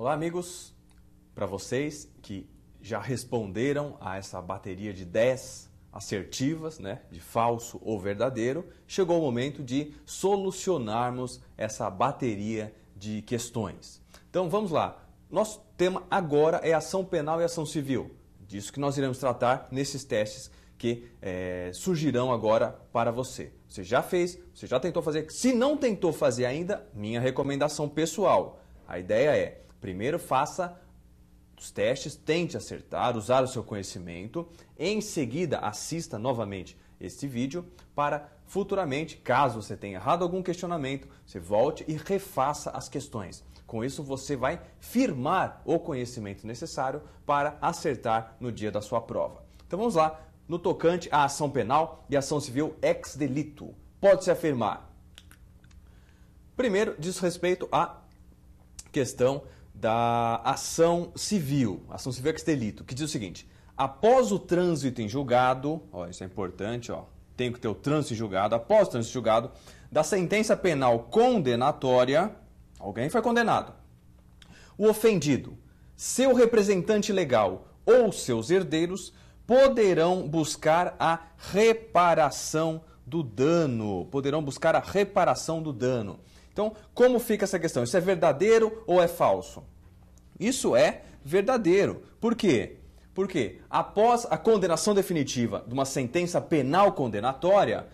Olá, amigos! Para vocês que já responderam a essa bateria de 10 assertivas, né, de falso ou verdadeiro, chegou o momento de solucionarmos essa bateria de questões. Então vamos lá. Nosso tema agora é ação penal e ação civil. Disso que nós iremos tratar nesses testes que é, surgirão agora para você. Você já fez, você já tentou fazer. Se não tentou fazer ainda, minha recomendação pessoal. A ideia é Primeiro, faça os testes, tente acertar, usar o seu conhecimento. Em seguida, assista novamente este vídeo para futuramente, caso você tenha errado algum questionamento, você volte e refaça as questões. Com isso, você vai firmar o conhecimento necessário para acertar no dia da sua prova. Então vamos lá, no tocante à ação penal e ação civil ex delito. Pode-se afirmar. Primeiro, diz respeito à questão da ação civil, ação civil ex delito, que diz o seguinte: após o trânsito em julgado, ó, isso é importante, ó, tem que ter o trânsito em julgado, após o trânsito em julgado, da sentença penal condenatória, alguém foi condenado, o ofendido, seu representante legal ou seus herdeiros poderão buscar a reparação do dano, poderão buscar a reparação do dano. Então, como fica essa questão? Isso é verdadeiro ou é falso? Isso é verdadeiro. Por quê? Porque após a condenação definitiva de uma sentença penal condenatória,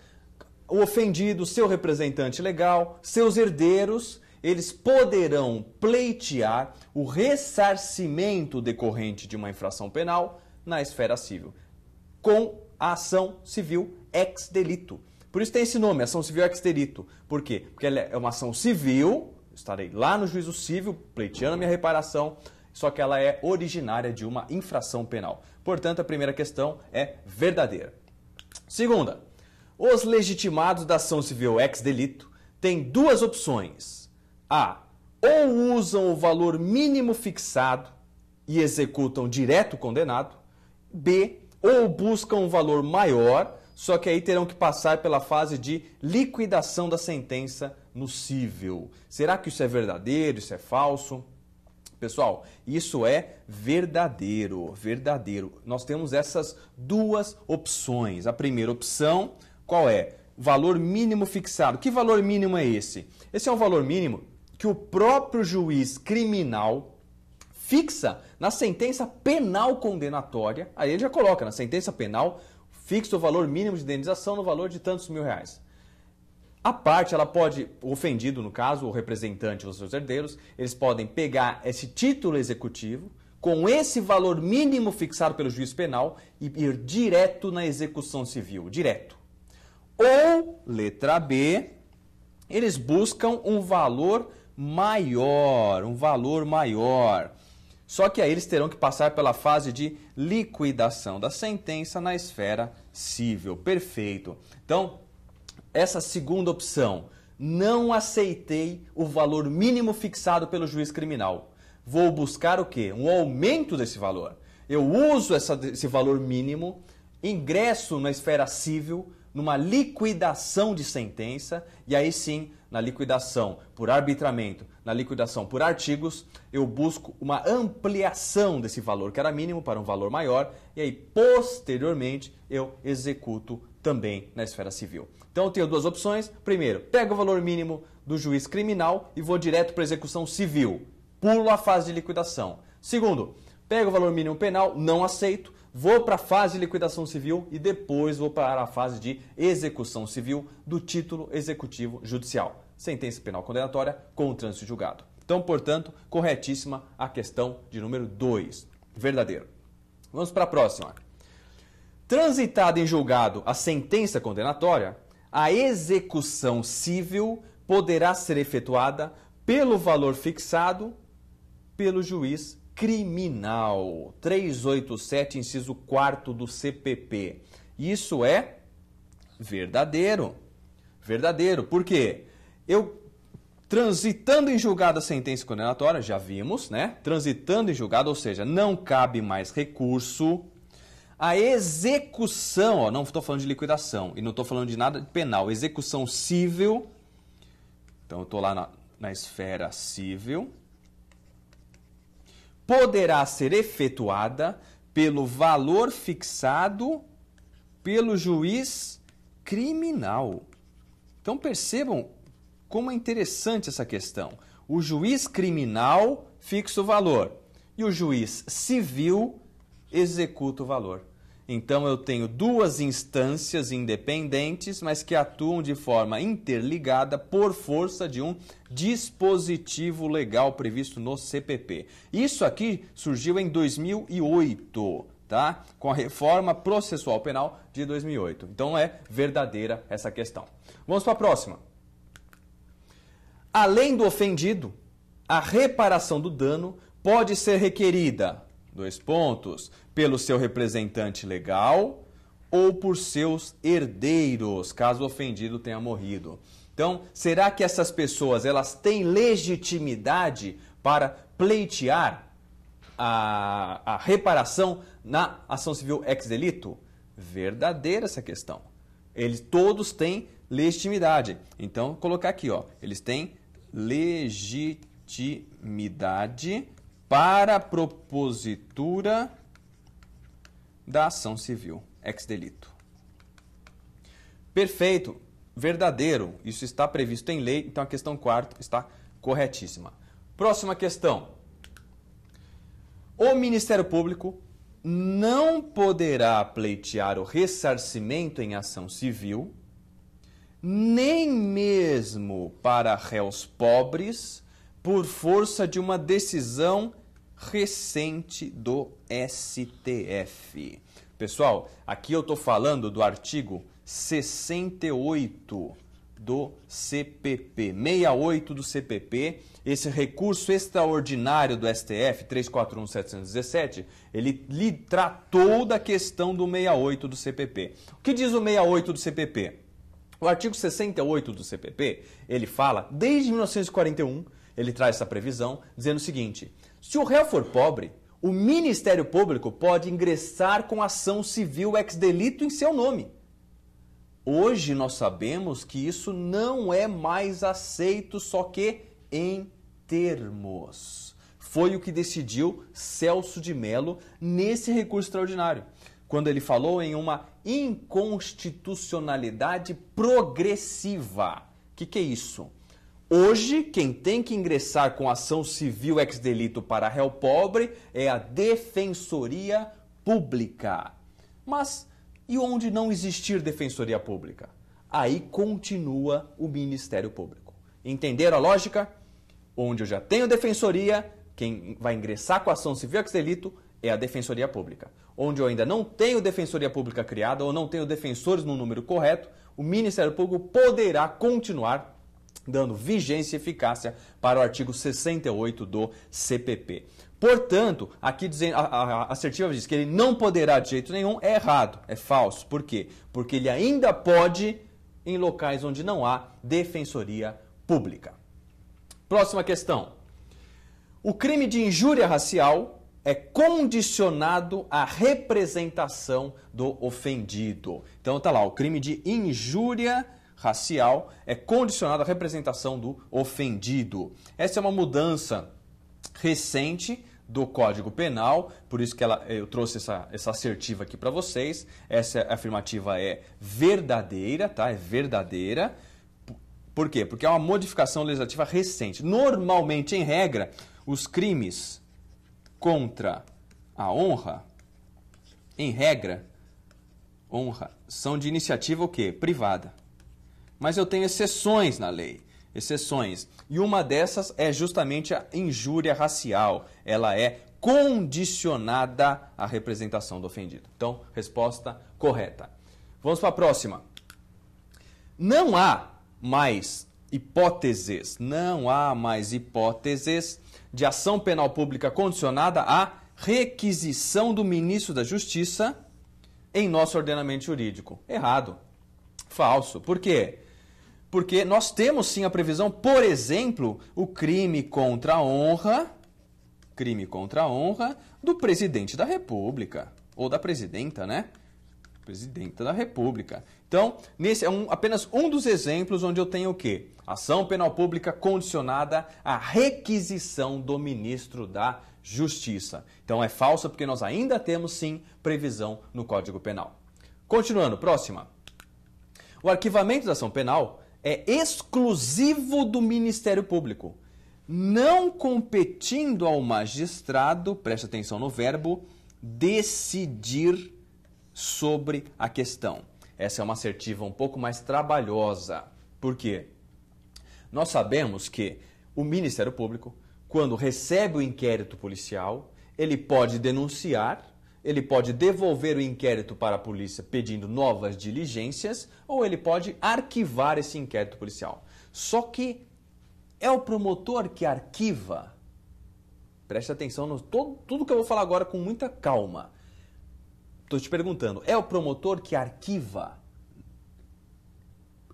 o ofendido, seu representante legal, seus herdeiros, eles poderão pleitear o ressarcimento decorrente de uma infração penal na esfera civil, com a ação civil ex delito. Por isso tem esse nome, ação civil exterito. Por quê? Porque ela é uma ação civil, estarei lá no juízo civil, pleiteando a minha reparação, só que ela é originária de uma infração penal. Portanto, a primeira questão é verdadeira. Segunda, os legitimados da ação civil ex-delito têm duas opções. A. Ou usam o valor mínimo fixado e executam direto o condenado. B. Ou buscam um valor maior só que aí terão que passar pela fase de liquidação da sentença no cível. Será que isso é verdadeiro? Isso é falso? Pessoal, isso é verdadeiro, verdadeiro. Nós temos essas duas opções. A primeira opção, qual é? Valor mínimo fixado. Que valor mínimo é esse? Esse é um valor mínimo que o próprio juiz criminal fixa na sentença penal condenatória. Aí ele já coloca na sentença penal fixa o valor mínimo de indenização no valor de tantos mil reais. A parte, ela pode, o ofendido no caso, o representante dos seus herdeiros, eles podem pegar esse título executivo com esse valor mínimo fixado pelo juiz penal e ir direto na execução civil, direto. Ou, letra B, eles buscam um valor maior, um valor maior. Só que aí eles terão que passar pela fase de liquidação da sentença na esfera civil. Perfeito. Então, essa segunda opção, não aceitei o valor mínimo fixado pelo juiz criminal. Vou buscar o quê? Um aumento desse valor. Eu uso essa, esse valor mínimo, ingresso na esfera civil, numa liquidação de sentença, e aí sim na liquidação por arbitramento, na liquidação por artigos, eu busco uma ampliação desse valor que era mínimo para um valor maior e aí posteriormente eu executo também na esfera civil. Então eu tenho duas opções. Primeiro, pego o valor mínimo do juiz criminal e vou direto para a execução civil. Pulo a fase de liquidação. Segundo, pego o valor mínimo penal, não aceito, vou para a fase de liquidação civil e depois vou para a fase de execução civil do título executivo judicial. Sentença penal condenatória com o trânsito julgado. Então, portanto, corretíssima a questão de número 2. Verdadeiro. Vamos para a próxima. Transitada em julgado a sentença condenatória, a execução civil poderá ser efetuada pelo valor fixado pelo juiz criminal. 387, inciso 4 do CPP. Isso é verdadeiro. Verdadeiro. Por quê? Eu transitando em julgado a sentença condenatória, já vimos, né? Transitando em julgado, ou seja, não cabe mais recurso. A execução, ó, não estou falando de liquidação e não estou falando de nada de penal, execução civil. Então eu estou lá na, na esfera civil poderá ser efetuada pelo valor fixado pelo juiz criminal. Então percebam como é interessante essa questão. O juiz criminal fixa o valor e o juiz civil executa o valor. Então eu tenho duas instâncias independentes, mas que atuam de forma interligada por força de um dispositivo legal previsto no CPP. Isso aqui surgiu em 2008 tá? Com a reforma processual penal de 2008. Então é verdadeira essa questão. Vamos para a próxima. Além do ofendido, a reparação do dano pode ser requerida dois pontos, pelo seu representante legal ou por seus herdeiros, caso o ofendido tenha morrido. Então, será que essas pessoas elas têm legitimidade para pleitear a, a reparação na ação civil ex delito? Verdadeira essa questão. Eles todos têm legitimidade. Então, colocar aqui, ó, eles têm legitimidade para a propositura da ação civil, ex-delito. Perfeito, verdadeiro, isso está previsto em lei, então a questão 4 está corretíssima. Próxima questão. O Ministério Público não poderá pleitear o ressarcimento em ação civil, nem mesmo para réus pobres por força de uma decisão recente do STF. Pessoal, aqui eu estou falando do artigo 68 do CPP, 68 do CPP. Esse recurso extraordinário do STF, 341.717, ele lhe tratou da questão do 68 do CPP. O que diz o 68 do CPP? O artigo 68 do CPP, ele fala, desde 1941, ele traz essa previsão, dizendo o seguinte: se o réu for pobre, o Ministério Público pode ingressar com ação civil ex delito em seu nome. Hoje nós sabemos que isso não é mais aceito, só que em termos. Foi o que decidiu Celso de Mello nesse recurso extraordinário, quando ele falou em uma inconstitucionalidade progressiva. O que, que é isso? Hoje, quem tem que ingressar com ação civil ex-delito para réu pobre é a Defensoria Pública. Mas e onde não existir Defensoria Pública? Aí continua o Ministério Público. Entenderam a lógica? Onde eu já tenho defensoria, quem vai ingressar com ação civil ex-delito é a Defensoria Pública. Onde eu ainda não tenho Defensoria Pública criada ou não tenho defensores no número correto, o Ministério Público poderá continuar dando vigência e eficácia para o artigo 68 do CPP. Portanto, aqui dizendo, a, a, assertiva diz que ele não poderá de jeito nenhum, é errado, é falso. Por quê? Porque ele ainda pode em locais onde não há defensoria pública. Próxima questão. O crime de injúria racial é condicionado à representação do ofendido. Então tá lá, o crime de injúria racial racial é condicionada à representação do ofendido. Essa é uma mudança recente do Código Penal, por isso que ela, eu trouxe essa, essa assertiva aqui para vocês. Essa afirmativa é verdadeira, tá? É verdadeira. Por quê? Porque é uma modificação legislativa recente. Normalmente, em regra, os crimes contra a honra, em regra, honra, são de iniciativa o quê? Privada. Mas eu tenho exceções na lei. Exceções. E uma dessas é justamente a injúria racial. Ela é condicionada à representação do ofendido. Então, resposta correta. Vamos para a próxima. Não há mais hipóteses, não há mais hipóteses de ação penal pública condicionada à requisição do ministro da Justiça em nosso ordenamento jurídico. Errado. Falso. Por quê? Porque nós temos sim a previsão, por exemplo, o crime contra a honra, crime contra a honra do presidente da República ou da presidenta, né? Presidenta da República. Então, nesse é um, apenas um dos exemplos onde eu tenho o quê? Ação penal pública condicionada à requisição do ministro da Justiça. Então é falsa porque nós ainda temos sim previsão no Código Penal. Continuando, próxima. O arquivamento da ação penal é exclusivo do Ministério Público, não competindo ao magistrado, preste atenção no verbo, decidir sobre a questão. Essa é uma assertiva um pouco mais trabalhosa. Por quê? Nós sabemos que o Ministério Público, quando recebe o inquérito policial, ele pode denunciar ele pode devolver o inquérito para a polícia pedindo novas diligências ou ele pode arquivar esse inquérito policial. Só que é o promotor que arquiva. Preste atenção no todo, tudo que eu vou falar agora com muita calma. Estou te perguntando, é o promotor que arquiva?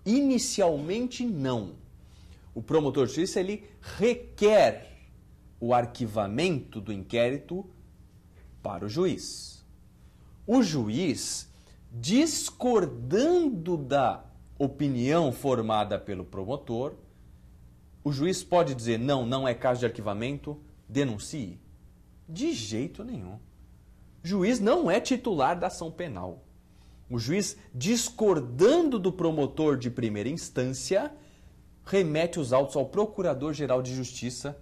Inicialmente não. O promotor de justiça ele requer o arquivamento do inquérito para o juiz. O juiz, discordando da opinião formada pelo promotor, o juiz pode dizer: não, não é caso de arquivamento, denuncie. De jeito nenhum. Juiz não é titular da ação penal. O juiz, discordando do promotor de primeira instância, remete os autos ao Procurador-Geral de Justiça,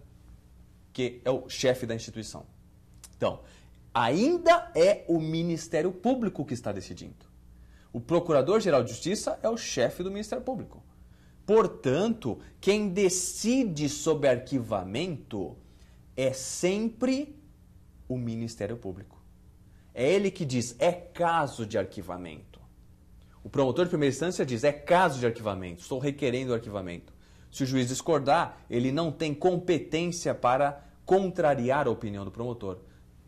que é o chefe da instituição. Então, ainda é o Ministério Público que está decidindo. O Procurador-Geral de Justiça é o chefe do Ministério Público. Portanto, quem decide sobre arquivamento é sempre o Ministério Público. É ele que diz, é caso de arquivamento. O promotor de primeira instância diz, é caso de arquivamento, estou requerendo o arquivamento. Se o juiz discordar, ele não tem competência para contrariar a opinião do promotor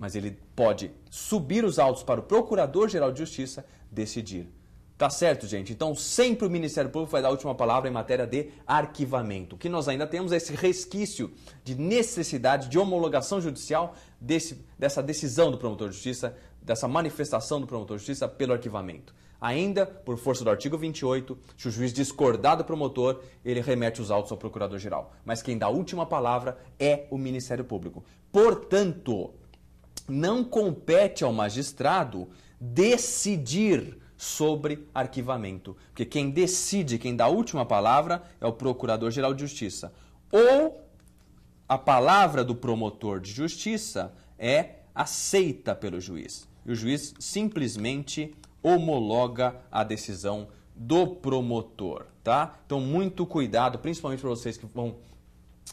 mas ele pode subir os autos para o Procurador-Geral de Justiça decidir. Tá certo, gente? Então, sempre o Ministério Público vai dar a última palavra em matéria de arquivamento. O que nós ainda temos é esse resquício de necessidade de homologação judicial desse, dessa decisão do promotor de justiça, dessa manifestação do promotor de justiça pelo arquivamento. Ainda, por força do artigo 28, se o juiz discordar do promotor, ele remete os autos ao procurador-geral. Mas quem dá a última palavra é o Ministério Público. Portanto, não compete ao magistrado decidir sobre arquivamento. Porque quem decide, quem dá a última palavra é o Procurador-Geral de Justiça. Ou a palavra do promotor de justiça é aceita pelo juiz. E o juiz simplesmente homologa a decisão do promotor, tá? Então muito cuidado, principalmente para vocês que vão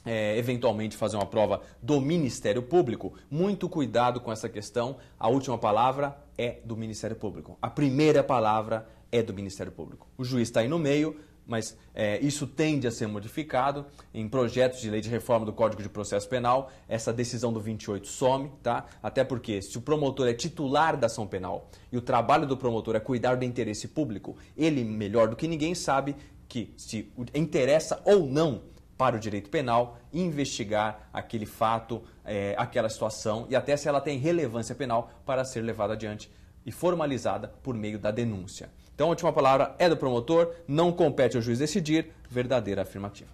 é, eventualmente fazer uma prova do Ministério Público, muito cuidado com essa questão. A última palavra é do Ministério Público. A primeira palavra é do Ministério Público. O juiz está aí no meio, mas é, isso tende a ser modificado. Em projetos de lei de reforma do Código de Processo Penal, essa decisão do 28 some, tá? Até porque se o promotor é titular da ação penal e o trabalho do promotor é cuidar do interesse público, ele melhor do que ninguém sabe que se interessa ou não para o direito penal investigar aquele fato, é, aquela situação e até se ela tem relevância penal para ser levada adiante e formalizada por meio da denúncia. Então, a última palavra é do promotor, não compete ao juiz decidir, verdadeira afirmativa.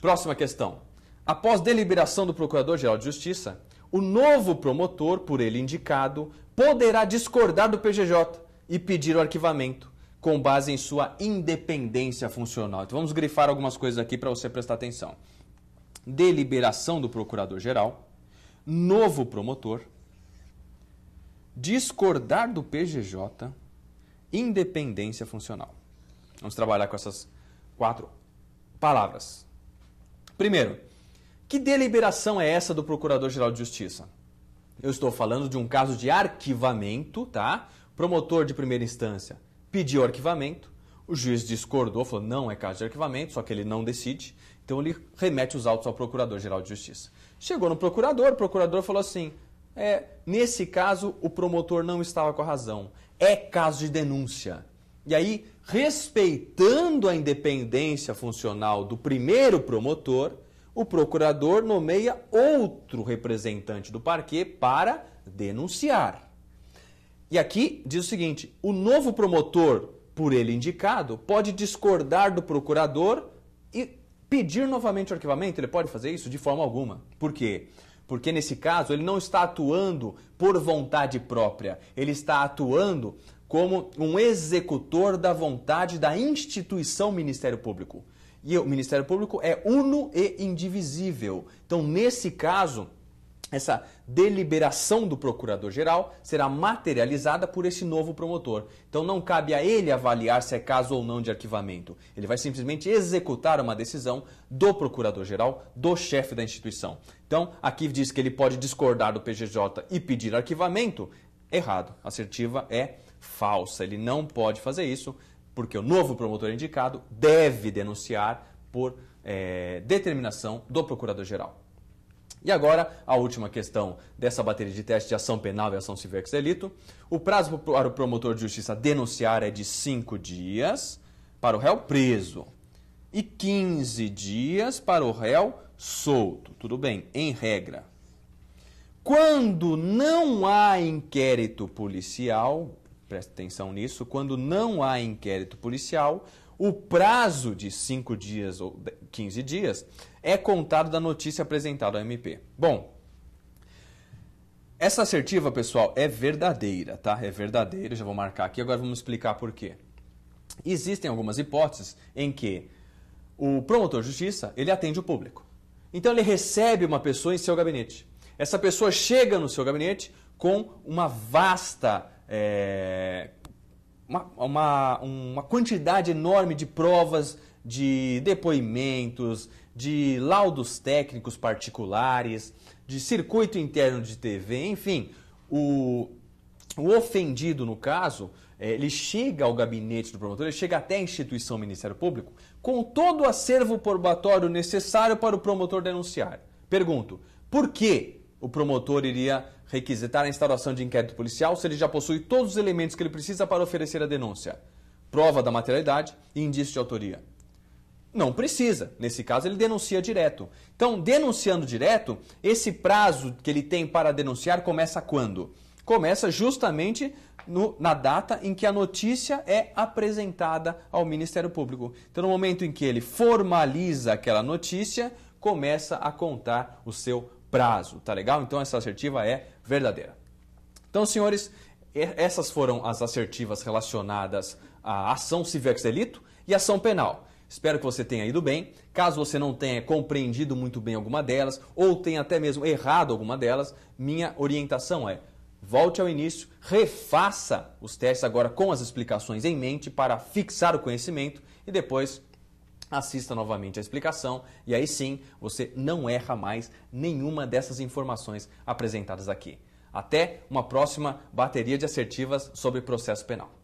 Próxima questão. Após deliberação do Procurador-Geral de Justiça, o novo promotor, por ele indicado, poderá discordar do PGJ e pedir o arquivamento com base em sua independência funcional. Então vamos grifar algumas coisas aqui para você prestar atenção. Deliberação do procurador-geral, novo promotor, discordar do PGJ, independência funcional. Vamos trabalhar com essas quatro palavras. Primeiro, que deliberação é essa do Procurador-Geral de Justiça? Eu estou falando de um caso de arquivamento, tá? Promotor de primeira instância pediu arquivamento, o juiz discordou, falou não é caso de arquivamento, só que ele não decide, então ele remete os autos ao Procurador-Geral de Justiça. Chegou no procurador, o procurador falou assim: é, nesse caso o promotor não estava com a razão, é caso de denúncia. E aí, respeitando a independência funcional do primeiro promotor, o procurador nomeia outro representante do parquê para denunciar. E aqui diz o seguinte: o novo promotor, por ele indicado, pode discordar do procurador e pedir novamente o arquivamento. Ele pode fazer isso de forma alguma. Por quê? Porque nesse caso ele não está atuando por vontade própria, ele está atuando como um executor da vontade da instituição Ministério Público. E o Ministério Público é uno e indivisível. Então, nesse caso, essa deliberação do procurador-geral será materializada por esse novo promotor. Então não cabe a ele avaliar se é caso ou não de arquivamento. Ele vai simplesmente executar uma decisão do procurador-geral, do chefe da instituição. Então, aqui diz que ele pode discordar do PGJ e pedir arquivamento. Errado. Assertiva é falsa. Ele não pode fazer isso, porque o novo promotor indicado deve denunciar por é, determinação do procurador-geral. E agora, a última questão dessa bateria de teste de ação penal e ação civil ex delito. O prazo para o promotor de justiça denunciar é de 5 dias para o réu preso e 15 dias para o réu solto. Tudo bem, em regra. Quando não há inquérito policial, preste atenção nisso, quando não há inquérito policial, o prazo de 5 dias ou 15 dias é contado da notícia apresentada ao MP. Bom, essa assertiva, pessoal, é verdadeira, tá? É verdadeira, já vou marcar aqui, agora vamos explicar por quê. Existem algumas hipóteses em que o promotor de justiça, ele atende o público. Então ele recebe uma pessoa em seu gabinete. Essa pessoa chega no seu gabinete com uma vasta é, uma, uma, uma quantidade enorme de provas, de depoimentos, de laudos técnicos particulares, de circuito interno de TV, enfim, o, o ofendido, no caso, é, ele chega ao gabinete do promotor, ele chega até a instituição Ministério Público, com todo o acervo probatório necessário para o promotor denunciar. Pergunto, por que o promotor iria requisitar a instauração de inquérito policial se ele já possui todos os elementos que ele precisa para oferecer a denúncia: prova da materialidade e indício de autoria. Não precisa. Nesse caso, ele denuncia direto. Então, denunciando direto, esse prazo que ele tem para denunciar começa quando? Começa justamente no, na data em que a notícia é apresentada ao Ministério Público. Então, no momento em que ele formaliza aquela notícia, começa a contar o seu prazo, tá legal? Então essa assertiva é verdadeira. Então, senhores, essas foram as assertivas relacionadas à ação civil ex delito e ação penal. Espero que você tenha ido bem. Caso você não tenha compreendido muito bem alguma delas, ou tenha até mesmo errado alguma delas, minha orientação é volte ao início, refaça os testes agora com as explicações em mente para fixar o conhecimento e depois assista novamente a explicação e aí sim você não erra mais nenhuma dessas informações apresentadas aqui. Até uma próxima bateria de assertivas sobre processo penal.